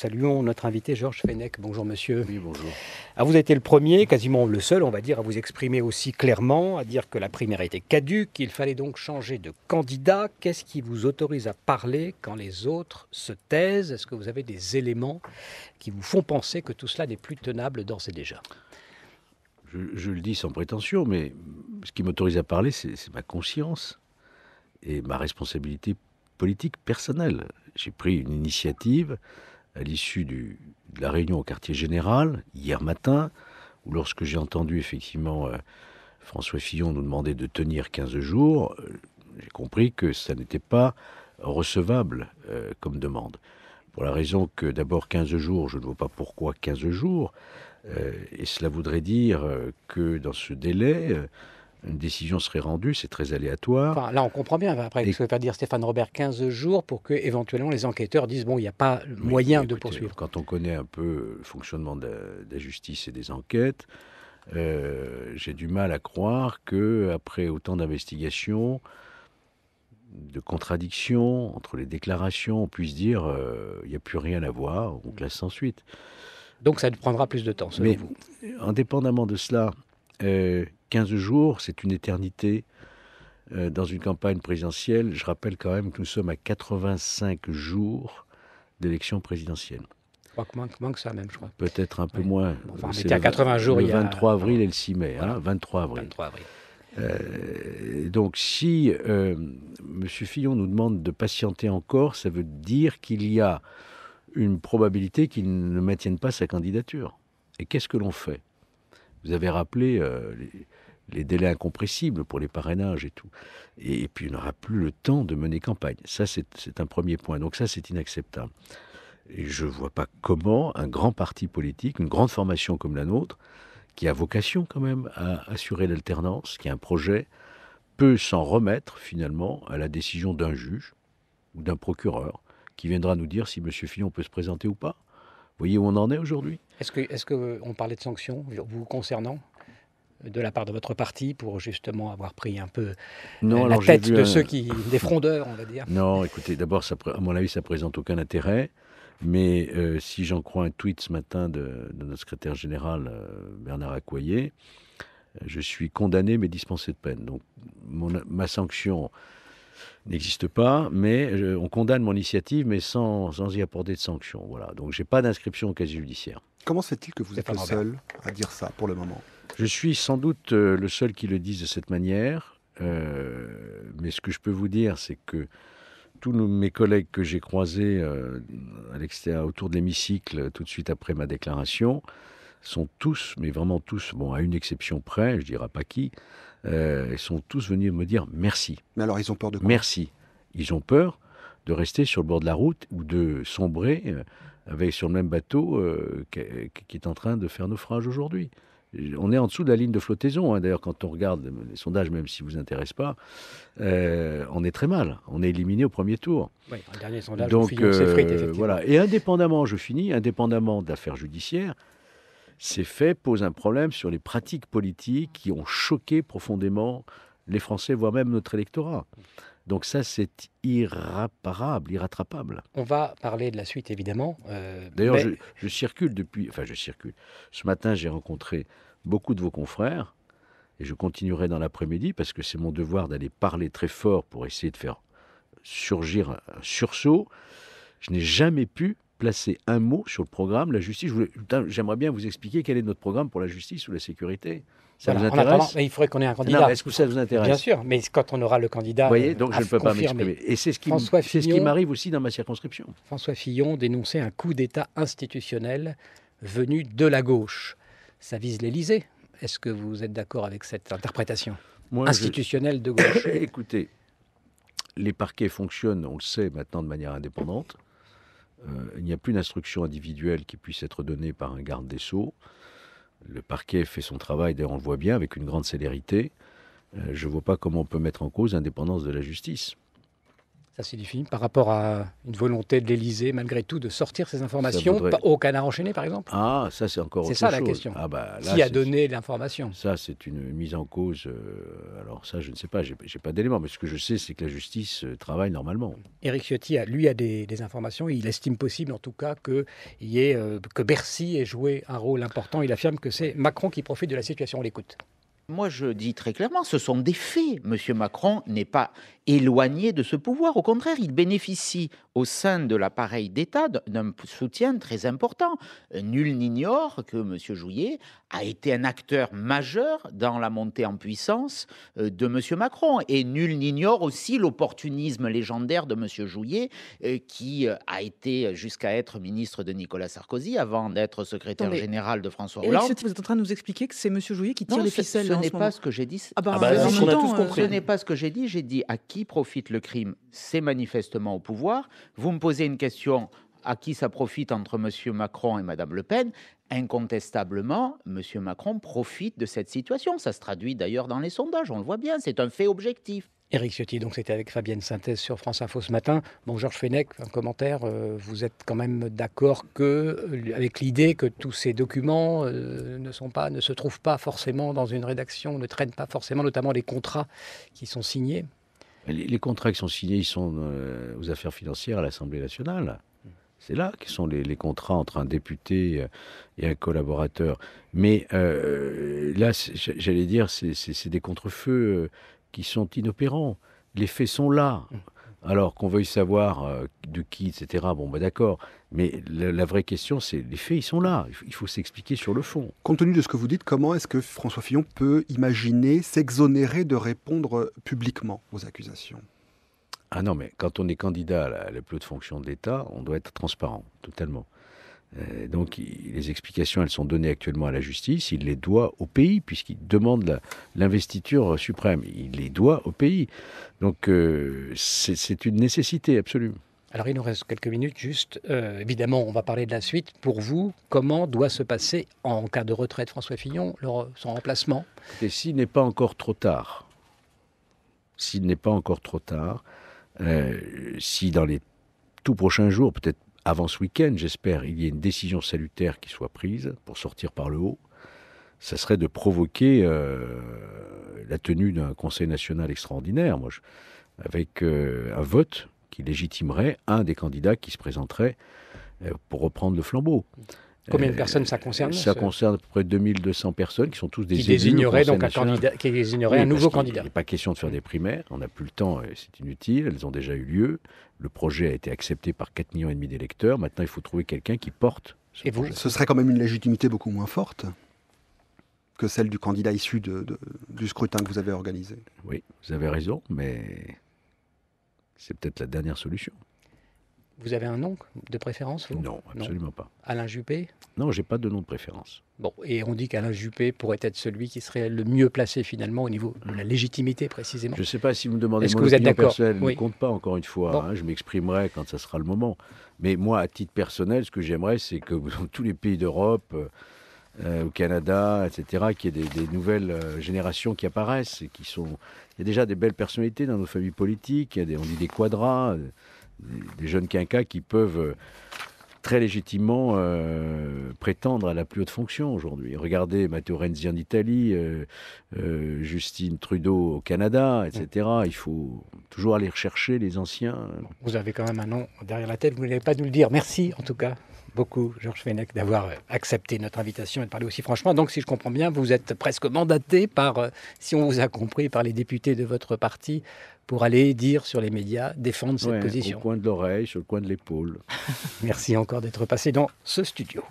Saluons notre invité Georges Fenech. Bonjour monsieur. Oui, bonjour. Alors, ah, vous avez été le premier, quasiment le seul, on va dire, à vous exprimer aussi clairement, à dire que la primaire était caduque, qu'il fallait donc changer de candidat. Qu'est-ce qui vous autorise à parler quand les autres se taisent Est-ce que vous avez des éléments qui vous font penser que tout cela n'est plus tenable d'ores et déjà je, je, le dis sans prétention, mais ce qui m'autorise à parler, c'est ma conscience et ma responsabilité politique personnelle. J'ai pris une initiative à l'issue de la réunion au quartier général, hier matin, où lorsque j'ai entendu effectivement euh, François Fillon nous demander de tenir 15 jours, euh, j'ai compris que ça n'était pas recevable euh, comme demande. Pour la raison que d'abord 15 jours, je ne vois pas pourquoi 15 jours, et cela voudrait dire que dans ce délai, une décision serait rendue, c'est très aléatoire. là, on comprend bien après et... ce que dire Stéphane Robert, 15 jours pour que éventuellement les enquêteurs disent bon, il n'y a pas moyen de poursuivre. Quand on connaît un peu le fonctionnement de la, justice et des enquêtes, euh, j'ai du mal à croire que après autant d'investigations, de contradictions entre les déclarations, on puisse dire euh, il n'y a plus rien à voir, on classe sans suite. Donc ça prendra plus de temps, Mais, Indépendamment de cela, 15 euh, jours, c'est une éternité euh, dans une campagne présidentielle. Je rappelle quand même que nous sommes à 85 jours d'élection présidentielle. Je oh, crois que ça même, je crois. Peut-être un peu moins. on à 80 jours le il 23 avril et le 6 mai. 23 hein, avril. Euh, donc si euh, M. Fillon nous demande de patienter encore, ça veut dire qu'il y a une probabilité qu'il ne maintienne pas sa candidature. Et qu'est-ce que l'on fait vous avez rappelé euh, les, délais incompressibles pour les parrainages et tout. Et, puis, il n'aura plus le temps de mener campagne. Ça, c'est un premier point. Donc ça, c'est inacceptable. Et je ne vois pas comment un grand parti politique, une grande formation comme la nôtre, qui a vocation quand même à assurer l'alternance, qui a un projet, peut s'en remettre finalement à la décision d'un juge ou d'un procureur qui viendra nous dire si M. Fillon peut se présenter ou pas. voyez où on en est aujourd'hui est-ce que, est euh, on parlait de sanctions vous concernant euh, de la part de votre parti pour justement avoir pris un peu euh, la tête de ceux qui des frondeurs, on va dire. Non, écoutez, d'abord, à mon avis, ça présente aucun intérêt. Mais si j'en crois un tweet ce matin de, notre secrétaire général Bernard Accoyer, je suis condamné mais dispensé de peine. Donc ma sanction n'existe pas, mais on condamne mon initiative mais sans, sans y apporter de sanction. Voilà. Donc j'ai pas d'inscription au casier judiciaire. Comment se fait-il que vous êtes le seul à dire ça pour le moment Je suis sans doute euh, le seul qui le dise de cette manière. Euh, mais ce que je peux vous dire, c'est que tous mes collègues que j'ai croisés euh, autour de l'hémicycle, tout de suite après ma déclaration, sont tous, mais vraiment tous, bon, à une exception près, je ne dirai pas qui, sont tous venus me dire merci. Mais alors, ils ont peur de quoi Merci. Ils ont peur de rester sur le bord de la route ou de sombrer avec, sur le même bateau euh, qui, est en train de faire naufrage aujourd'hui. On est en dessous de la ligne de flottaison. Hein. D'ailleurs, quand on regarde les sondages, même si vous intéresse pas, euh, on est très mal. On est éliminé au premier tour. Oui, un dernier sondage. Donc euh, voilà. Et indépendamment, je finis, indépendamment de l'affaire judiciaire, ces faits posent un problème sur les pratiques politiques qui ont choqué profondément les Français, voire même notre électorat. Donc ça, c'est irréparable, irrattrapable. On va parler de la suite, évidemment. Euh, D'ailleurs, je, je, circule depuis... Enfin, je circule. Ce matin, j'ai rencontré beaucoup de vos confrères, et je continuerai dans l'après-midi, parce que c'est mon devoir d'aller parler très fort pour essayer de faire surgir un sursaut. Je n'ai jamais pu placer un mot sur le programme, la justice. J'aimerais bien vous expliquer quel est notre programme pour la justice ou la sécurité. Ça il faudrait qu'on ait un candidat. Est-ce que ça vous intéresse Bien sûr, mais quand on aura le candidat. Vous voyez, euh, donc je ne peux pas m'exprimer. Et c'est ce qui, m'arrive aussi dans ma circonscription. François Fillon dénonçait un coup d'État institutionnel venu de la gauche. Ça vise l'Élysée. Est-ce que vous êtes d'accord avec cette interprétation institutionnelle de gauche Écoutez, les parquets fonctionnent, on le sait maintenant, de manière indépendante. Euh, il n'y a plus d'instruction individuelle qui puisse être donnée par un garde des Sceaux le parquet fait son travail, d'ailleurs on le voit bien, avec une grande célérité. Euh, je ne vois pas comment on peut mettre en cause l'indépendance de la justice c'est défini, par rapport à une volonté de l'Élysée, malgré tout, de sortir ces informations au canard enchaîné, par exemple Ah, ça c'est encore autre C'est ça la question. Ah, bah, Qui a donné l'information Ça, c'est une mise en cause. Euh, alors ça, je ne sais pas, j'ai pas d'éléments, mais ce que je sais, c'est que la justice euh, travaille normalement. Éric Ciotti, lui, a des, informations. Il estime possible, en tout cas, que, y ait, euh, que Bercy ait joué un rôle important. Il affirme que c'est Macron qui profite de la situation. On l'écoute. Moi, je dis très clairement, ce sont des faits. Monsieur Macron n'est pas éloigné de ce pouvoir. Au contraire, il bénéficie au sein de l'appareil d'État d'un soutien très important. Nul n'ignore que Monsieur Jouyet a été un acteur majeur dans la montée en puissance euh, de Monsieur Macron. Et nul n'ignore aussi l'opportunisme légendaire de Monsieur Jouyet, euh, qui euh, a été jusqu'à être ministre de Nicolas Sarkozy avant d'être secrétaire général de François Hollande. Vous êtes en train de nous expliquer que c'est Monsieur Jouyet qui tire les ficelles n'est pas ce que j'ai dit. Ah ben, ah ben, euh, ce n'est pas ce que j'ai dit. J'ai dit à qui profite le crime C'est manifestement au pouvoir. Vous me posez une question à qui ça profite entre M. Macron et Mme Le Pen, incontestablement, M. Macron profite de cette situation. Ça se traduit d'ailleurs dans les sondages, on le voit bien, c'est un fait objectif. Éric Ciotti, donc c'était avec Fabienne Synthèse sur France Info ce matin. Bon, Georges Fenech, un commentaire. Euh, vous êtes quand même d'accord que, euh, avec l'idée que tous ces documents euh, ne, sont pas, ne se trouvent pas forcément dans une rédaction, ne traînent pas forcément, notamment les contrats qui sont signés les, contrats qui sont signés, ils sont aux affaires financières à l'Assemblée nationale. C'est là qu'ils sont les, contrats entre un député et un collaborateur. Mais là, j'allais dire, c'est des contrefeux qui sont inopérants. Les faits sont là. Alors qu'on veuille savoir euh, de qui, etc., bon, bah d'accord. Mais la, la, vraie question, c'est les faits, ils sont là. Il faut s'expliquer sur le fond. Compte tenu de ce que vous dites, comment est-ce que François Fillon peut imaginer s'exonérer de répondre euh, publiquement aux accusations Ah non, mais quand on est candidat à la, plus haute fonction de l'État, on doit être transparent, totalement. Euh, donc les explications, elles sont données actuellement à la justice. Il les doit au pays, puisqu'il demande l'investiture suprême. Il les doit au pays. Donc euh, c'est une nécessité absolue. Alors il nous reste quelques minutes, juste euh, évidemment on va parler de la suite. Pour vous, comment doit se passer en cas de retraite François Fillon, son remplacement Et s'il n'est pas encore trop tard, s'il n'est pas encore trop tard, si dans les tout prochains jours, peut-être avant ce week-end, j'espère, il y ait une décision salutaire qui soit prise pour sortir par le haut, ça serait de provoquer euh, la tenue d'un Conseil national extraordinaire, moi, avec euh, un vote qui légitimerait un des candidats qui se présenterait euh, pour reprendre le flambeau. Euh, Combien de personnes ça concerne Ça concerne à peu près 2200 personnes qui sont tous des qui désigneraient donc un qui désignerait un nouveau candidat. Il n'est pas question de faire des primaires, on n'a plus le temps et euh, c'est inutile, elles ont déjà eu lieu. Le projet a été accepté par 4,5 millions d'électeurs, maintenant il faut trouver quelqu'un qui porte ce et vous projet. Ce serait quand même une légitimité beaucoup moins forte que celle du candidat issu du scrutin que vous avez organisé. Oui, vous avez raison, mais c'est peut-être la dernière solution. Vous avez un nom de préférence vous Non, absolument pas. Alain Juppé Non, j'ai pas de nom de préférence. Bon, et on dit qu'Alain Juppé pourrait être celui qui serait le mieux placé finalement au niveau de la légitimité précisément. Je ne sais pas si vous me demandez mon que vous êtes ne compte pas encore une fois, hein, je m'exprimerai quand ça sera le moment. Mais moi, à titre personnel, ce que j'aimerais, c'est que dans tous les pays d'Europe, euh, euh, au Canada, etc., qu'il y ait des, nouvelles euh, générations qui apparaissent et qui sont... Il y a déjà des belles personnalités dans nos familles politiques, il y a des, on dit des quadras des jeunes quinquas qui peuvent euh, très légitimement euh, prétendre à la plus haute fonction aujourd'hui. Regardez Matteo Renzi en Italie, euh, Justine Trudeau au Canada, etc. Mm. Il faut toujours aller rechercher les anciens. Vous avez quand même un nom derrière la tête, vous n'allez pas nous le dire. Merci en tout cas beaucoup, Georges Fenech, d'avoir accepté notre invitation et de parler aussi franchement. Donc, si je comprends bien, vous êtes presque mandaté par, si on vous a compris, par les députés de votre parti pour aller dire sur les médias, défendre cette position. Au coin de l'oreille, sur le coin de l'épaule. Merci encore d'être passé dans ce studio.